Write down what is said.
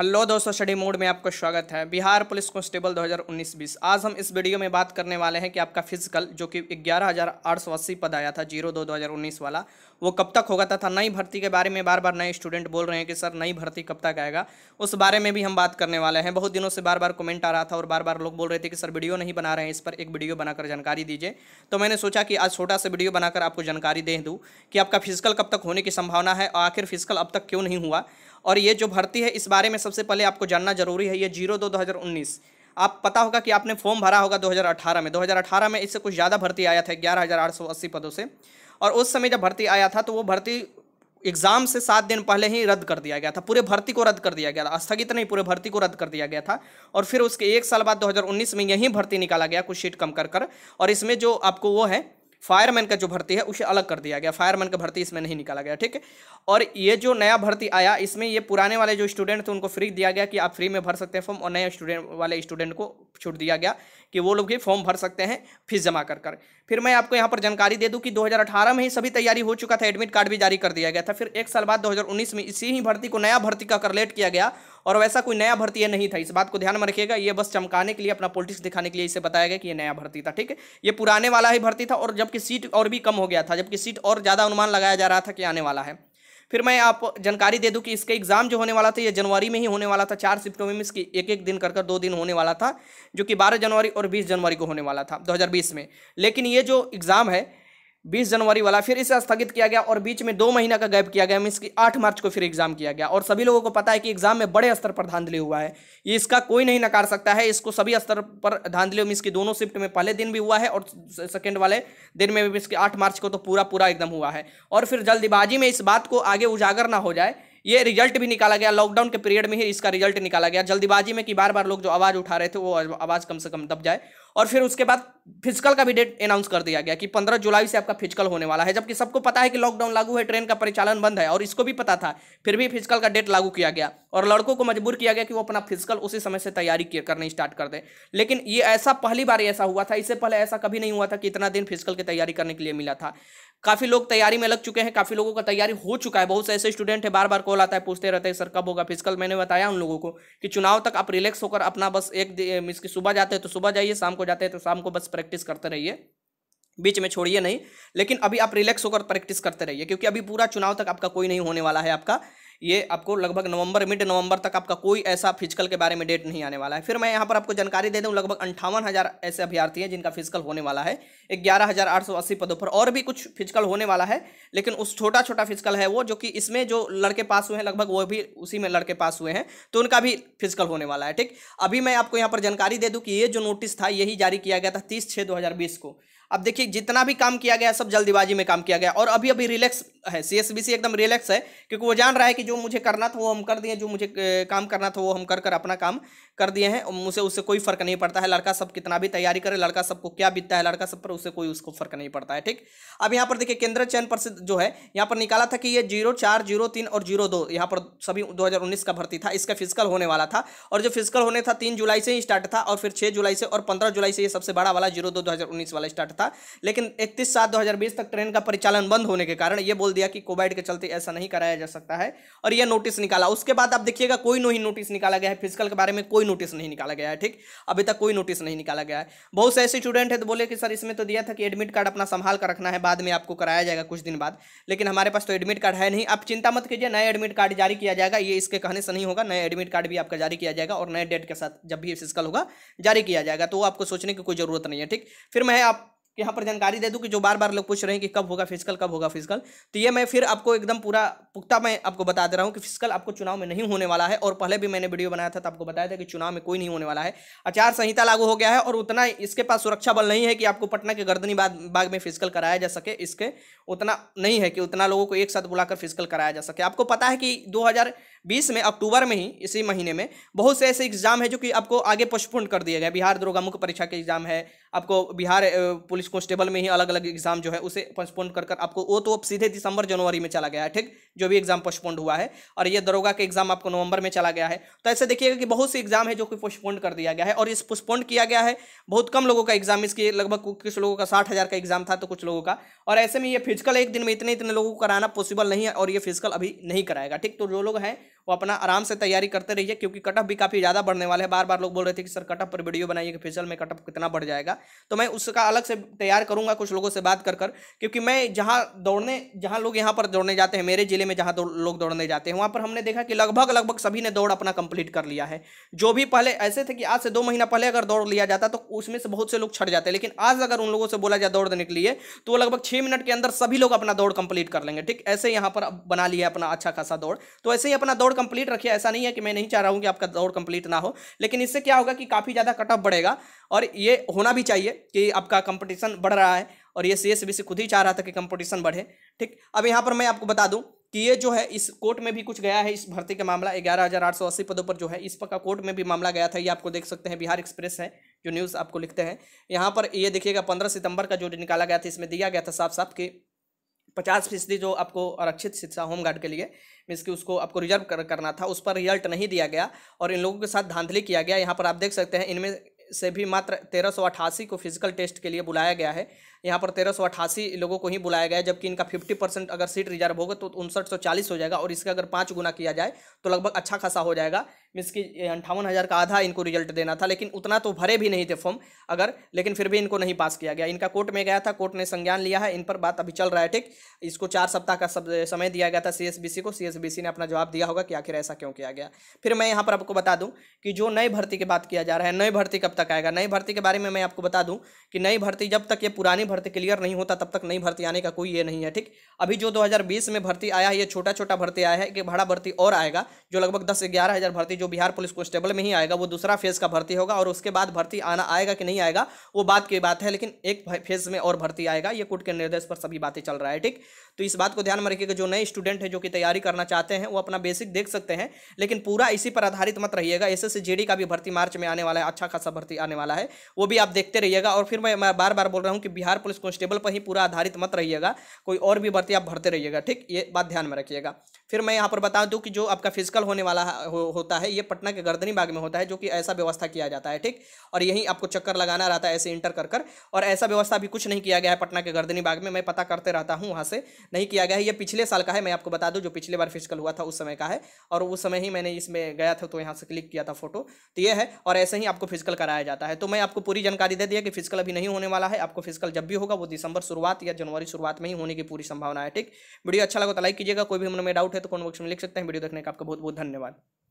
hello दोस्तों study mode में आपका स्वागत है बिहार पुलिस कांस्टेबल 2019-20 आज हम इस वीडियो में बात करने वाले हैं कि आपका फिजिकल जो कि ग्यारह हज़ार आठ सौ अस्सी पद आया था जीरो दो दो हज़ार उन्नीस वाला वो कब तक होगा तथा नई भर्ती के बारे में बार बार नए स्टूडेंट बोल रहे हैं कि सर नई भर्ती कब तक आएगा उस बारे में भी हम बात करने वाले हैं बहुत दिनों से बार बार कमेंट आ रहा था और बार बार लोग बोल रहे थे कि सर वीडियो नहीं बना रहे हैं इस पर एक वीडियो बनाकर जानकारी दीजिए तो मैंने सोचा कि आज छोटा सा वीडियो बनाकर आपको जानकारी दे दूँ कि आपका फिजिकल कब तक होने की संभावना है और आखिर फिजिकल अब तक क्यों नहीं हुआ और ये जो भर्ती है इस बारे में सबसे पहले आपको जानना जरूरी है ये जीरो दो दो हज़ार उन्नीस आप पता होगा कि आपने फॉर्म भरा होगा 2018 में 2018 में इससे कुछ ज़्यादा भर्ती आया था ग्यारह हज़ार आठ सौ अस्सी पदों से और उस समय जब भर्ती आया था तो वो भर्ती एग्ज़ाम से सात दिन पहले ही रद्द कर दिया गया था पूरे भर्ती को रद्द कर दिया गया था स्थगित नहीं पूरे भर्ती को रद्द कर दिया गया था और फिर उसके एक साल बाद 2019 में यही भर्ती निकाला गया कुछ सीट कम कर कर और इसमें जो आपको वो है फायरमैन का जो भर्ती है उसे अलग कर दिया गया फायरमैन का भर्ती इसमें नहीं निकाला गया ठीक है और ये जो नया भर्ती आया इसमें ये पुराने वाले जो स्टूडेंट थे उनको फ्री दिया गया कि आप फ्री में भर सकते हैं फॉर्म और नए स्टूडेंट वाले स्टूडेंट को छूट दिया गया कि वो लोग भी फॉर्म भर सकते हैं फीस जमा कर कर फिर मैं आपको यहाँ पर जानकारी दे दूँ कि 2018 में ही सभी तैयारी हो चुका था एडमिट कार्ड भी जारी कर दिया गया था फिर एक साल बाद 2019 में इसी ही भर्ती को नया भर्ती का करलेट किया गया और वैसा कोई नया भर्ती ये नहीं था इस बात को ध्यान में रखिएगा ये बस चमकाने के लिए अपना पॉलिटिक्स दिखाने के लिए इसे बताया गया कि ये नया भर्ती था ठीक है ये पुराने वाला ही भर्ती था और जबकि सीट और भी कम हो गया था जबकि सीट और ज़्यादा अनुमान लगाया जा रहा था कि आने वाला है फिर मैं आप जानकारी दे दूँ कि इसका एग्ज़ाम जो होने वाला था ये जनवरी में ही होने वाला था चार शिफ्टों में इसकी एक एक दिन कर कर दो दिन होने वाला था जो कि बारह जनवरी और बीस जनवरी को होने वाला था दो में लेकिन ये जो एग्ज़ाम है बीस जनवरी वाला फिर इसे स्थगित किया गया और बीच में दो महीना का गैप किया गया मीन्स की आठ मार्च को फिर एग्जाम किया गया और सभी लोगों को पता है कि एग्जाम में बड़े स्तर पर धांधली हुआ है ये इसका कोई नहीं नकार सकता है इसको सभी स्तर पर धांधली मीन्स की दोनों शिफ्ट में पहले दिन भी हुआ है और सेकेंड वाले दिन में भी इसकी आठ मार्च को तो पूरा पूरा एकदम हुआ है और फिर जल्दबाजी में इस बात को आगे उजागर ना हो जाए ये रिजल्ट भी निकाला गया लॉकडाउन के पीरियड में ही इसका रिजल्ट निकाला गया जल्दबाजी में कि बार बार लोग जो आवाज़ उठा रहे थे वो आवाज़ कम से कम दब जाए और फिर उसके बाद फिजिकल का भी डेट अनाउंस कर दिया गया कि पंद्रह जुलाई से आपका फिजिकल होने वाला है जबकि सबको पता है कि लॉकडाउन लागू है ट्रेन का परिचालन बंद है और इसको भी पता था फिर भी फिजिकल का डेट लागू किया गया और लड़कों को मजबूर किया गया कि वो अपना फिजिकल उसी समय से तैयारी करने स्टार्ट कर दें लेकिन ये ऐसा पहली बार ऐसा हुआ था इससे पहले ऐसा कभी नहीं हुआ था कि इतना दिन फिजिकल की तैयारी करने के लिए मिला था काफ़ी लोग तैयारी में लग चुके हैं काफ़ी लोगों का तैयारी हो चुका है बहुत से ऐसे स्टूडेंट है बार बार कॉल आता है पूछते रहते हैं सर कब होगा फिजिकल मैंने बताया उन लोगों को कि चुनाव तक आप रिलैक्स होकर अपना बस एक मीन की सुबह जाते हैं तो सुबह जाइए शाम को जाते हैं तो शाम को बस प्रैक्टिस करते रहिए बीच में छोड़िए नहीं लेकिन अभी आप रिलैक्स होकर प्रैक्टिस करते रहिए क्योंकि अभी पूरा चुनाव तक आपका कोई नहीं होने वाला है आपका ये आपको लगभग नवंबर मिड नवंबर तक आपका कोई ऐसा फिजिकल के बारे में डेट नहीं आने वाला है फिर मैं यहाँ पर आपको जानकारी दे दूँ लगभग अंठावन हज़ार ऐसे अभ्यार्थी हैं जिनका फिजिकल होने वाला है ग्यारह हज़ार आठ सौ अस्सी पदों पर और भी कुछ फिजिकल होने वाला है लेकिन उस छोटा छोटा फिजिकल है वो जो कि इसमें जो लड़के पास हुए हैं लगभग वो भी उसी में लड़के पास हुए हैं तो उनका भी फिजिकल होने वाला है ठीक अभी मैं आपको यहाँ पर जानकारी दे दूँ कि ये जो नोटिस था यही जारी किया गया था तीस छः दो को अब देखिए जितना भी काम किया गया सब जल्दबाजी में काम किया गया और अभी अभी रिलैक्स है सी एकदम रिलैक्स है क्योंकि वो जान रहा है कि जो मुझे करना था वो हम कर दिए जो मुझे काम करना था वो हम कर कर अपना काम कर दिए हैं और मुझे उससे कोई फर्क नहीं पड़ता है लड़का सब कितना भी तैयारी करे लड़का सबको क्या बीतता है लड़का सब पर उससे कोई उसको फर्क नहीं पड़ता है ठीक अब यहाँ पर देखिए केंद्र चयन परिषद जो है यहाँ पर निकाला था कि ये जीरो चार जीरो तीन और जीरो दो यहाँ पर सभी दो का भर्ती था इसका फिजिकल होने वाला था और जो फिजिकल होने था तीन जुलाई से ही स्टार्ट था और फिर छः जुलाई से और पंद्रह जुलाई से ये सबसे बड़ा वाला जीरो दो वाला स्टार्ट था लेकिन इकतीस सात दो तक ट्रेन का परिचालन बंद होने के कारण ये बोल दिया कि कोविड के चलते ऐसा नहीं कराया जा सकता है और यह नोटिस निकाला उसके बाद आप देखिएगा कोई नहीं नोटिस निकाला गया है फिजिकल के बारे में कोई नोटिस नहीं निकाला गया है ठीक अभी तक कोई नोटिस नहीं निकाला गया है बहुत से ऐसे स्टूडेंट है तो बोले कि सर इसमें तो दिया था कि एडमिट कार्ड अपना संभाल कर रखना है बाद में आपको कराया जाएगा कुछ दिन बाद लेकिन हमारे पास तो एडमिट कार्ड है नहीं आप चिंता मत कीजिए नया एडमिट कार्ड जारी किया जाएगा ये इसके कहने से नहीं होगा नया एडमिट कार्ड भी आपका जारी किया जाएगा और नए डेट के साथ जब भी फिजिकल होगा जारी किया जाएगा तो आपको सोचने की कोई जरूरत नहीं है ठीक फिर मैं आप कि यहाँ पर जानकारी दे दूँ कि जो बार बार लोग पूछ रहे हैं कि कब होगा फिजिकल कब होगा फिजिकल तो ये मैं फिर आपको एकदम पूरा पुख्ता मैं आपको बता दे रहा हूँ कि फिजिकल आपको चुनाव में नहीं होने वाला है और पहले भी मैंने वीडियो बनाया था तो आपको बताया था कि चुनाव में कोई नहीं होने वाला है आचार संहिता लागू हो गया है और उतना इसके पास सुरक्षा बल नहीं है कि आपको पटना के गर्दनी बाग में फिजिकल कराया जा सके इसके उतना नहीं है कि उतना लोगों को एक साथ बुलाकर फिजिकल कराया जा सके आपको पता है कि दो में अक्टूबर में ही इसी महीने में बहुत से ऐसे एग्जाम है जो कि आपको आगे पोस्टपोन कर दिया गया बिहार मुख्य परीक्षा के एग्जाम है आपको बिहार पुलिस पुलिस कॉन्स्टेबल में ही अलग अलग एग्जाम जो है उसे पोस्टपोन कर आपको वो तो अब सीधे दिसंबर जनवरी में चला गया है ठीक जो भी एग्जाम पोस्टपोन्ड हुआ है और ये दरोगा के एग्जाम आपको नवंबर में चला गया है तो ऐसे देखिएगा कि बहुत से एग्जाम है जो कि पोस्टपोन्ड कर दिया गया है और इस पोस्टपोन्ड किया गया है बहुत कम लोगों का एग्जाम इसके लगभग कुछ लोगों का साठ का एग्जाम था तो कुछ लोगों का और ऐसे में ये फिजिकल एक दिन में इतने इतने लोगों को कराना पॉसिबल नहीं है और ये फिजिकल अभी नहीं कराएगा ठीक तो जो लोग हैं वो अपना आराम से तैयारी करते रहिए क्योंकि कटअप भी काफ़ी ज़्यादा बढ़ने वाले हैं बार बार लोग बोल रहे थे कि सर कटअप पर वीडियो बनाइए कि फिजिकल में कटअप कितना बढ़ जाएगा तो मैं उसका अलग से तैयार करूंगा कुछ लोगों से बात कर कर क्योंकि मैं जहाँ दौड़ने जहाँ लोग यहाँ पर दौड़ने जाते हैं मेरे ज़िले में जहाँ लोग दौड़ने जाते हैं वहां पर हमने देखा कि लगभग लगभग सभी ने दौड़ अपना कंप्लीट कर लिया है जो भी पहले ऐसे थे कि आज से दो महीना पहले अगर दौड़ लिया जाता तो उसमें से बहुत से लोग छट जाते लेकिन आज अगर उन लोगों से बोला जाए दौड़ने के लिए तो लगभग छः मिनट के अंदर सभी लोग अपना दौड़ कंप्लीट कर लेंगे ठीक ऐसे यहाँ पर बना लिया अपना अच्छा खासा दौड़ तो ऐसे ही अपना दौड़ कंप्लीट रखिए ऐसा नहीं है कि मैं नहीं चाह रहा हूँ कि आपका दौड़ कंप्लीट ना हो लेकिन इससे क्या होगा कि काफ़ी ज़्यादा कटअप बढ़ेगा और ये होना भी चाहिए कि आपका कंपटीशन बढ़ रहा है और ये सी एस बी सी खुद ही चाह रहा था कि कंपटीशन बढ़े ठीक अब यहाँ पर मैं आपको बता दूँ कि ये जो है इस कोर्ट में भी कुछ गया है इस भर्ती का मामला ग्यारह हज़ार आठ सौ अस्सी पदों पर जो है इस पर का कोर्ट में भी मामला गया था ये आपको देख सकते हैं बिहार एक्सप्रेस है जो न्यूज़ आपको लिखते हैं यहाँ पर ये देखिएगा पंद्रह सितंबर का जो निकाला गया था इसमें दिया गया था साफ साफ कि पचास फीसदी जो आपको आरक्षित शिक्षा होमगार्ड के लिए मीन्स कि उसको आपको रिजर्व कर, करना था उस पर रिजल्ट नहीं दिया गया और इन लोगों के साथ धांधली किया गया यहाँ पर आप देख सकते हैं इनमें से भी मात्र तेरह को फिजिकल टेस्ट के लिए बुलाया गया है यहाँ पर तेरह सौ अठासी लोगों को ही बुलाया गया जबकि इनका फिफ्टी परसेंट अगर सीट रिजर्व होगा तो उनसठ सौ चालीस हो जाएगा और इसका अगर पाँच गुना किया जाए तो लगभग अच्छा खासा हो जाएगा मीन्स की अंठावन हज़ार का आधा इनको रिजल्ट देना था लेकिन उतना तो भरे भी नहीं थे फॉर्म अगर लेकिन फिर भी इनको नहीं पास किया गया इनका कोर्ट में गया था कोर्ट ने संज्ञान लिया है इन पर बात अभी चल रहा है ठीक इसको चार सप्ताह का समय दिया गया था सी को सी ने अपना जवाब दिया होगा कि आखिर ऐसा क्यों किया गया फिर मैं यहाँ पर आपको बता दूँ कि जो नई भर्ती की बात किया जा रहा है नई भर्ती कब तक आएगा नई भर्ती के बारे में मैं आपको बता दूँ कि नई भर्ती जब तक ये पुरानी भर्ती क्लियर नहीं होता तब तक नई भर्ती आने का कोई ये नहीं है ठीक अभी जो 2020 में भर्ती आया है ये छोटा छोटा भर्ती आया है कि भाड़ा भर्ती और आएगा जो लगभग दस ग्यारह हज़ार भर्ती जो बिहार पुलिस कॉन्स्टेबल में ही आएगा वो दूसरा फेज़ का भर्ती होगा और उसके बाद भर्ती आना आएगा कि नहीं आएगा वो बात की बात है लेकिन एक फेज़ में और भर्ती आएगा ये कोर्ट के निर्देश पर सभी बातें चल रहा है ठीक तो इस बात को ध्यान में रखिएगा जो नए स्टूडेंट हैं जो कि तैयारी करना चाहते हैं वो अपना बेसिक देख सकते हैं लेकिन पूरा इसी पर आधारित मत रहिएगा एस एस का भी भर्ती मार्च में आने वाला है अच्छा खासा भर्ती आने वाला है वो भी आप देखते रहिएगा और फिर मैं बार बार बोल रहा हूँ कि बिहार पुलिस कॉन्स्टेबल पर ही पूरा आधारित मत रहिएगा कोई और भी भर्ती आप भरते रहिएगा ठीक ये बात ध्यान में रखिएगा फिर मैं यहाँ पर बता दूँ कि जो आपका फिजिकल होने वाला हो, होता है ये पटना के गर्दनी बाग में होता है जो कि ऐसा व्यवस्था किया जाता है ठीक और यहीं आपको चक्कर लगाना रहता है ऐसे इंटर कर कर और ऐसा व्यवस्था भी कुछ नहीं किया गया है पटना के गर्दनी बाग में मैं पता करते रहता हूँ वहाँ से नहीं किया गया है ये पिछले साल का है मैं आपको बता दूँ जो पिछले बार फिजिकल हुआ था उस समय का है और उस समय ही मैंने इसमें गया था तो यहाँ से क्लिक किया था फोटो तो ये है और ऐसे ही आपको फिजिकल कराया जाता है तो मैं आपको पूरी जानकारी दे दिया कि फिजिकल अभी नहीं होने वाला है आपको फिजिकल जब जब भी होगा वो दिसंबर शुरुआत या जनवरी शुरुआत में ही होने की पूरी संभावना है ठीक वीडियो अच्छा लगा तो लाइक कीजिएगा कोई भी मन में डाउट है तो कमेंट बॉक्स में लिख सकते हैं वीडियो देखने का आपका बहुत बहुत धन्यवाद